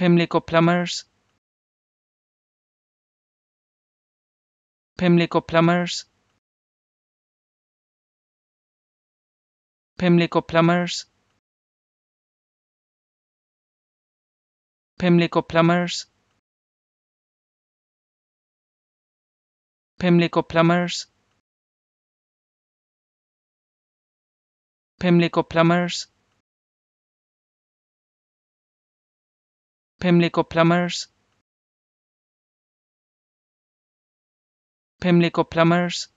Pimlico Plumbers Pimlico Plumbers Pimlico Plumbers Pimlico Plumbers Pimlico Plumbers Pimlico Plumbers Pimlico Plumbers Pimlico Plumbers